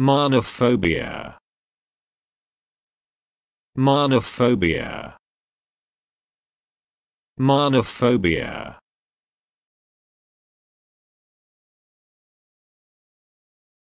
Monophobia. Monophobia. Monophobia.